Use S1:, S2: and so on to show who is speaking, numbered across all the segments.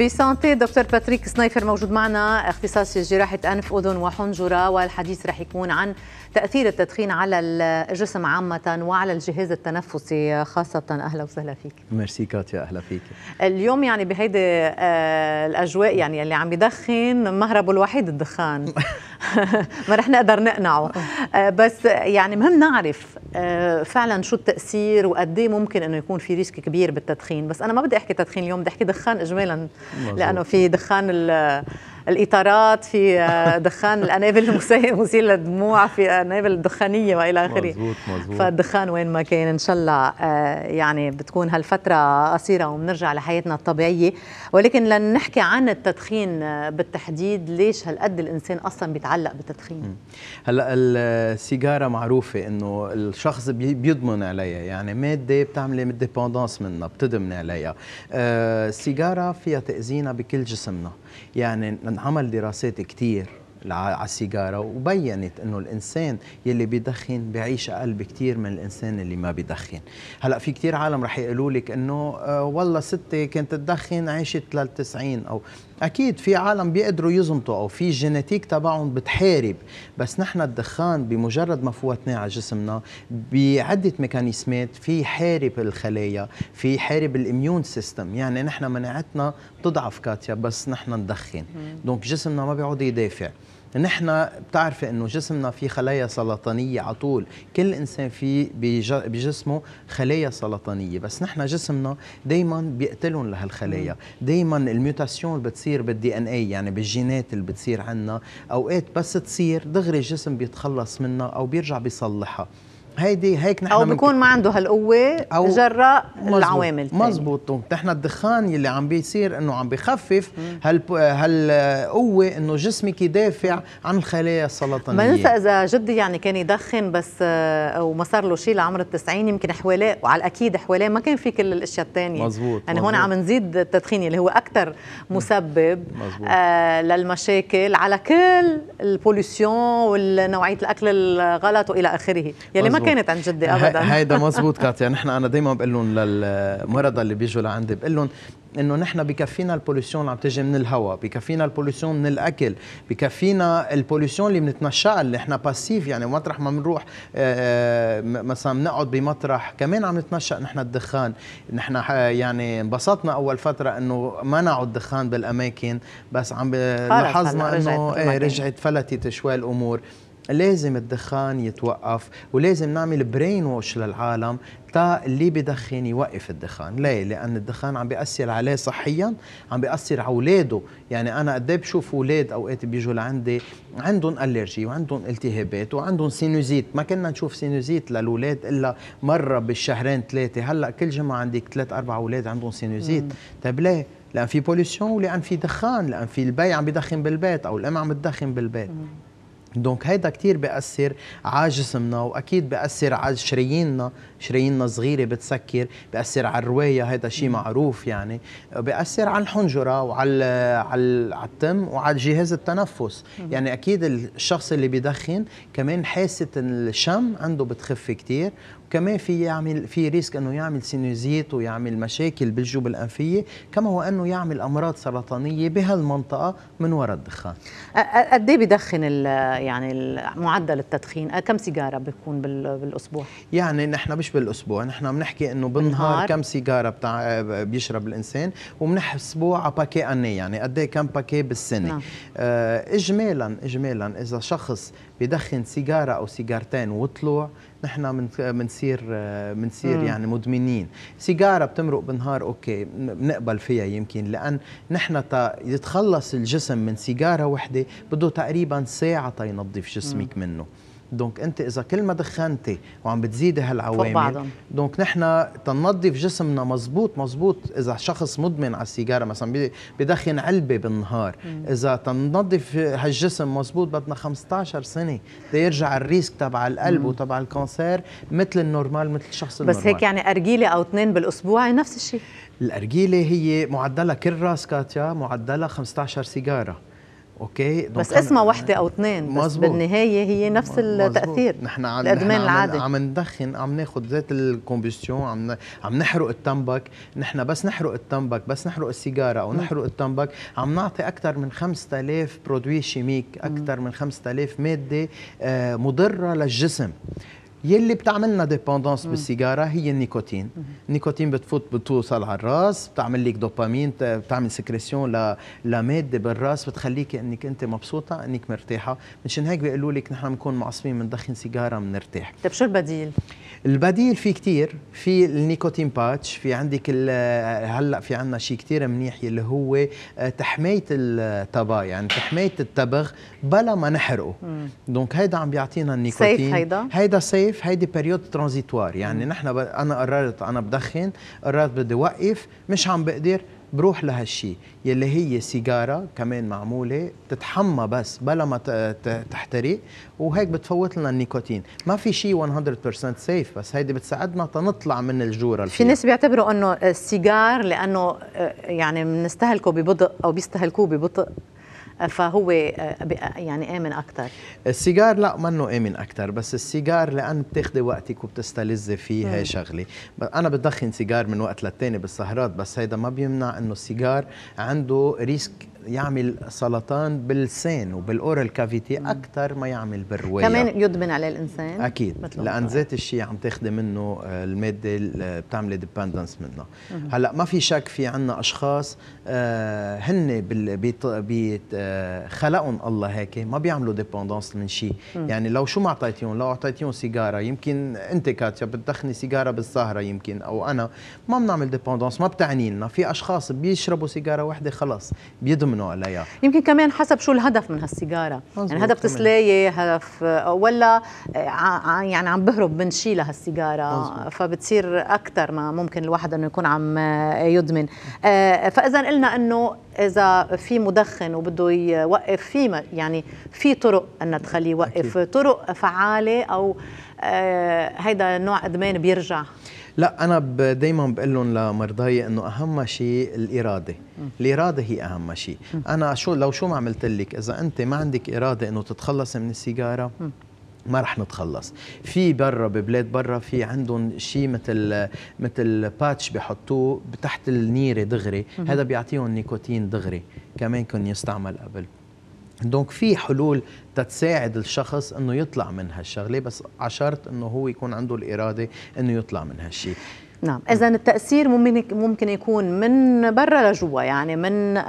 S1: بسانتي دكتور باتريك سنايفر موجود معنا اختصاصي جراحة أنف أذن وحنجرة والحديث رح يكون عن تأثير التدخين على الجسم عامة وعلى الجهاز التنفسي خاصة أهلا وسهلا فيك
S2: ميرسي كاتيا أهلا فيك
S1: اليوم يعني بهيدي آه، الأجواء يعني اللي عم يدخن مهربه الوحيد الدخان ما رح نقدر نقنعه آه. آه، بس يعني مهم نعرف آه، فعلا شو التاثير وقد ايه ممكن انه يكون في ريسك كبير بالتدخين بس انا ما بدي احكي تدخين اليوم بدي احكي دخان اجمالا لانه في دخان الاطارات في آه، دخان الانابل المسيل للدموع في انابل الدخانيه والى اخره فالدخان وين ما كان ان شاء الله آه، يعني بتكون هالفتره قصيره وبنرجع لحياتنا الطبيعيه ولكن لنحكي عن التدخين آه، بالتحديد ليش هالقد الانسان اصلا بيتعلق بالتدخين
S2: هلا السيجاره معروفه انه الشخص بيضمن عليها يعني ماده بتعملي ديبوندانس منها بتدمن عليها السيجاره فيها تاذينا بكل جسمنا يعني انعمل دراسات كتير على السيجاره وبينت انه الانسان يلي بيدخن بيعيش اقل بكثير من الانسان اللي ما بيدخن هلا في كثير عالم رح يقولوا لك انه آه، والله ستة كانت تدخن عاشت 93 او اكيد في عالم بيقدروا يزمطوا او في جينيتيك تبعهم بتحارب بس نحن الدخان بمجرد ما فوتناه على جسمنا بعده ميكانيزمات في حارب الخلايا في حارب الاميون سيستم يعني نحن مناعتنا بتضعف كاتيا بس نحن ندخن دونك جسمنا ما بيعود يدافع نحن بتعرفي انه جسمنا فيه خلايا سرطانيه على طول كل انسان فيه بجسمه خلايا سرطانيه بس نحن جسمنا دائما بيقتلهم لهالخلايا دائما الميوتاسيون اللي بتصير بالدي ان اي يعني بالجينات اللي بتصير عندنا اوقات بس تصير دغري الجسم بيتخلص منها او بيرجع بيصلحها هيدي هيك نحن او بكون
S1: ما عنده هالقوه أو جراء
S2: العوامل مزبوط نحن الدخان يلي عم بيصير انه عم بخفف هال هالقوه انه جسمك يدافع عن الخلايا السرطانيه ما ننسى
S1: اذا جدي يعني كان يدخن بس آه، وما صار له شيء لعمر التسعين يمكن حواليه وعلى الاكيد حواليه ما كان في كل الاشياء الثانيه مزبوط يعني هون عم نزيد التدخين اللي هو اكثر مسبب آه للمشاكل على كل البوليسيون والنوعيه الاكل الغلط والى اخره يلي ما كانت عن جدي ابدا هيدا مزبوط
S2: كاتيا نحن انا دائما بقول لهم للمرضى اللي بيجوا لعندي بقول لهم انه نحن بكفينا البوليسيون عم تجي من الهواء بكفينا البوليسيون من الاكل بكفينا البوليسيون اللي بنتنشا اللي احنا باسيف يعني مطرح ما بنروح آه، آه، مثلا بنقعد بمطرح كمان عم نتنشا نحن الدخان نحن يعني انبسطنا اول فتره انه منعوا الدخان بالاماكن بس عم لاحظنا انه إيه، رجعت فلتت شوي الامور لازم الدخان يتوقف ولازم نعمل برين ووش للعالم تا اللي بدخن يوقف الدخان ليه لان الدخان عم بياثر عليه صحيا عم بياثر على اولاده يعني انا قد إيه بشوف اولاد اوقات بيجوا لعندي عندهم الرجي وعندهم التهابات وعندهم سينوزيت ما كنا نشوف سينوزيت للاولاد الا مره بالشهرين ثلاثه هلا كل جمعه عندك ثلاث اربع اولاد عندهم سينوزيت طيب ليه لان في بوليسيون ولان في دخان لان في البي عم بدخن بالبيت او الام عم تدخن بالبيت مم. دونك هيدا كتير بيأثر على جسمنا واكيد بيأثر على شراييننا شراييننا صغيره بتسكر بيأثر على الروايه هيدا شيء معروف يعني بيأثر على الحنجره وعلى على التم وعلى جهاز التنفس يعني اكيد الشخص اللي بيدخن كمان حاسه الشم عنده بتخف كتير كمان في يعمل في ريسك انه يعمل سينوزيت ويعمل مشاكل بالجوب الانفيه كما هو انه يعمل امراض سرطانيه بهالمنطقه من وراء الدخان
S1: قد ايه بدخن يعني معدل التدخين كم سيجاره بيكون بالاسبوع
S2: يعني نحن مش بالاسبوع نحن بنحكي انه بالنهار كم سيجاره بتاع بيشرب الانسان وبنحسبوه على باكي اني يعني قد ايه كم باكي بالسنه نعم. آه اجمالا اجمالا اذا شخص بدخن سيجاره او سيجارتين وطلوع نحن بنصير بنصير آه، يعني مدمنين سيجاره بتمرق بنهار اوكي بنقبل فيها يمكن لان نحن تا يتخلص الجسم من سيجاره وحده بده تقريبا ساعه ينظف جسمك منه دونك انت اذا كل ما دخنتي وعم بتزيدي هالعوامل دونك نحن تنظف جسمنا مزبوط مزبوط اذا شخص مدمن على السيجاره مثلا بدخن علبه بالنهار مم. اذا تنظف هالجسم مزبوط بدنا 15 سنه ليرجع الريسك تبع القلب مم. وتبع الكانسير مثل النورمال مثل الشخص النورمال بس هيك
S1: يعني ارجيله او اثنين بالاسبوع نفس الشيء
S2: الارجيله هي معدلها كل راس كاتيا معدلها 15 سيجاره اوكي بس اسمها
S1: وحده او اثنين بس بالنهايه هي نفس التاثير نحن عم الادمان العادي عم
S2: ندخن عم ناخذ ذات الكومبيستيون عم عم نحرق التمبك نحن بس نحرق التمبك بس نحرق السيجاره او نحرق التمبك عم نعطي اكثر من 5000 برودوي شيميك اكثر من 5000 ماده آه، مضره للجسم يلي بتعملنا ديبندنس بالسيجاره هي النيكوتين النيكوتين بتفوت بتوصل على الراس بتعمل لك دوبامين بتعمل سكريسيون ل... لماده بالراس بتخليك انك انت مبسوطه انك مرتاحه مشان هيك بيقولوا لك نحن بنكون معصبين بندخن سيجاره بنرتاح طيب شو البديل البديل في كتير في النيكوتين باتش في عندك هلا في عندنا شيء كتير منيح اللي هو آه، تحميه الطبا يعني تحميه التبغ بلا ما نحرقه دونك هيدا عم بيعطينا النيكوتين سيف هيدا هيدا سيف هيدي بيريود ترانزيتوار يعني نحن ب... انا قررت انا بدخن قررت بدي اوقف مش عم بقدر بروح لهالشيء يلي هي سيجاره كمان معموله بتتحمى بس بلا ما تحترق وهيك بتفوت لنا النيكوتين ما في شيء 100% سيف بس
S1: هيدي بتساعدنا تنطلع من الجوره في ناس بيعتبروا انه السيجار لانه آه، يعني بنستهلكه ببطء او بيستهلكوه ببطء فهو آه، آه، يعني امن اكثر
S2: السيجار لا منه امن اكثر بس السيجار لان بتاخذي وقتك وبتستلذي فيه هاي شغله انا بدخن سيجار من وقت للتاني بالسهرات بس هيدا ما بيمنع انه السيجار عنده ريسك يعمل سرطان باللسان وبالاورال كافيتي اكثر ما يعمل بالروايه كمان
S1: يدمن عليه الانسان اكيد لان ذات
S2: الشيء عم تاخذي منه آه، الماده اللي آه، بتعملي ديبندنس منها هلا ما في شك في عندنا اشخاص آه، هن بخلقهم الله هيك ما بيعملوا ديبندنس من شيء يعني لو شو ما اعطيتيهم لو اعطيتيهم سيجاره يمكن انت كاتيا بتدخني سيجاره بالسهره يمكن او انا ما بنعمل ديبندنس ما بتعني لنا في اشخاص بيشربوا سيجاره واحده خلاص بيدمن منه عليها
S1: يمكن كمان حسب شو الهدف من هالسيجاره يعني هدف تسلايه هدف ولا يعني عم بهرب من شيء لهالسيجاره فبتصير اكثر ما ممكن الواحد انه يكون عم آه، يدمن آه، فاذا قلنا انه اذا في مدخن وبده يوقف في يعني في طرق ان تخليه يوقف أكيد. طرق فعاله او آه، هيدا نوع ادمان بيرجع
S2: لا انا دائما بقول لهم لمرضاي انه اهم شيء الاراده الاراده هي اهم شيء انا شو لو شو ما عملت لك اذا انت ما عندك اراده انه تتخلص من السيجاره ما رح نتخلص في برا ببلاد برا في عندهم شيء مثل مثل باتش بحطوه تحت النيره دغري هذا بيعطيهم نيكوتين دغري كمان كان يستعمل قبل دونك في حلول تتساعد الشخص انه يطلع من هالشغله بس على انه هو يكون عنده الاراده انه يطلع من هالشيء
S1: نعم اذا التاثير ممكن ممكن يكون من برا لجوا يعني من آه،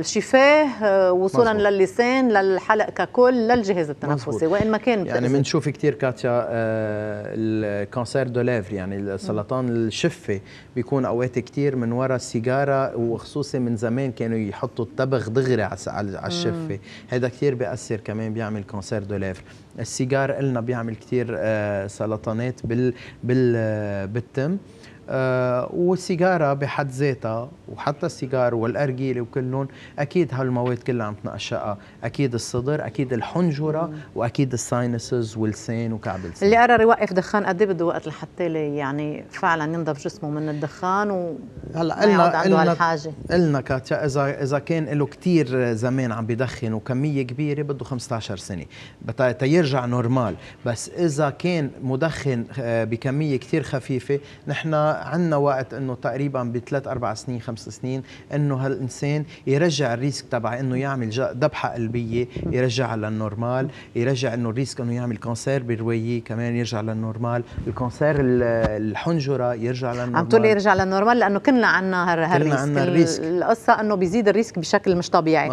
S1: الشفاه آه، وصولا مزبوط. للسان للحلق ككل للجهاز التنفسي مزبوط. ما كان يعني بنشوف
S2: كثير كاتيا آه، الكانسير دو ليفر يعني سرطان الشفه بيكون اوقات كثير من وراء السيجاره وخصوصا من زمان كانوا يحطوا التبغ دغري على الشفه هذا كثير بياثر كمان بيعمل كانسير دو ليفر السيجار إلنا بيعمل كثير آه، سرطانات بال بال آه، بالتم آه، والسيجاره بحد ذاتها وحتى السيجار والارجيله وكلهم اكيد هالمواد كلها عم تنقشها اكيد الصدر اكيد الحنجره واكيد الساينسز واللسان وكعب اللسان اللي
S1: قرر يوقف دخان قد ايه بده وقت لحتى يعني فعلا ينضف جسمه من الدخان و هلا قلنا قلنا
S2: قلنا كاتيا اذا اذا كان له كثير زمان عم بدخن وكميه كبيره بده 15 سنه تيرجع نورمال بس اذا كان مدخن آه، بكميه كثير خفيفه نحن عندنا وقت انه تقريبا بثلاث اربع سنين خمس سنين انه هالانسان يرجع الريسك تبع انه يعمل ذبحه قلبيه يرجعها للنورمال يرجع انه الريسك انه يعمل كانسير بالرويه كمان يرجع للنورمال الكانسير الحنجره يرجع للنورمال عم تقول يرجع
S1: للنورمال لانه كنا عندنا هالريسك كنا عندنا الريسك القصه انه بيزيد الريسك بشكل مش طبيعي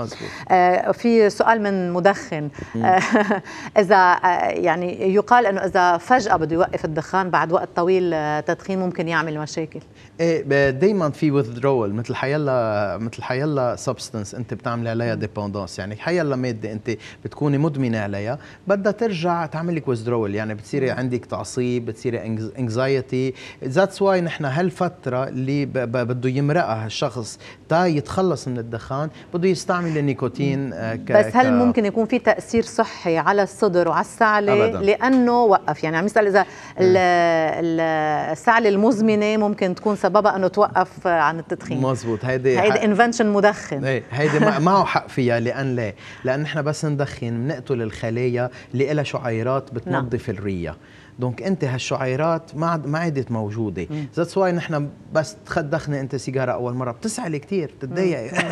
S1: آه في سؤال من مدخن آه، اذا آه، يعني يقال انه اذا فجاه بده يوقف الدخان بعد وقت طويل آه، تدخين ممكن يعمل المشاكل
S2: ايه دائما في وذرول مثل حيلا مثل حيلا سبستنس انت بتعملي عليها ديبوندونس يعني حيلا ماده انت بتكوني مدمنه عليها بدها ترجع تعمل لك وذرول يعني بتصيري عندك تعصيب بتصيري انكزايتي ذاتس واي نحن هالفتره اللي بده يمرقها الشخص تا يتخلص من الدخان بده يستعمل النيكوتين آه، ك بس هل ك... ممكن
S1: يكون في تاثير صحي على الصدر وعلى السعله أبداً. لانه وقف يعني عم يسال اذا السعله المزمنه معينه إيه ممكن تكون سببها انه توقف عن التدخين
S2: مزبوط هيدي هيدي حق...
S1: انفنشن مدخن ايه
S2: هيدي معه حق فيها لان لا لان احنا بس ندخن بنقتل الخلايا اللي لها شعيرات نعم. بتنظف الريه دونك انت هالشعيرات ما ما عادت موجوده ذاتس واي نحن بس تخدخنا انت سيجاره اول مره بتسعل كثير بتتضايقي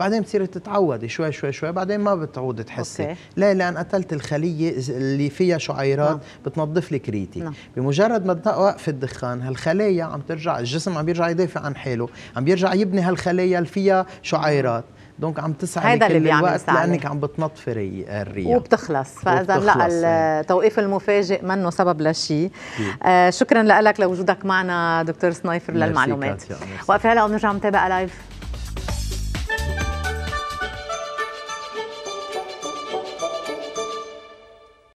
S2: بعدين بتصير تتعودي شوي شوي شوي بعدين ما بتعود تحسي أوكي. ليه لان قتلت الخليه اللي فيها شعيرات نعم. بتنظف لك ريتي نعم. بمجرد ما توقف الدخان هالخلايا عم ترجع الجسم عم بيرجع يدافع عن حاله عم بيرجع يبني هالخلايا اللي فيها شعيرات دونك عم تسعي كل اللي الوقت لانك عم بتنطفي الريح وبتخلص فاذا لا
S1: التوقيف يعني. المفاجئ منه سبب لشيء آه شكرا لك لوجودك معنا دكتور سنايفر للمعلومات وقفه هلا بنرجع نتابع لايف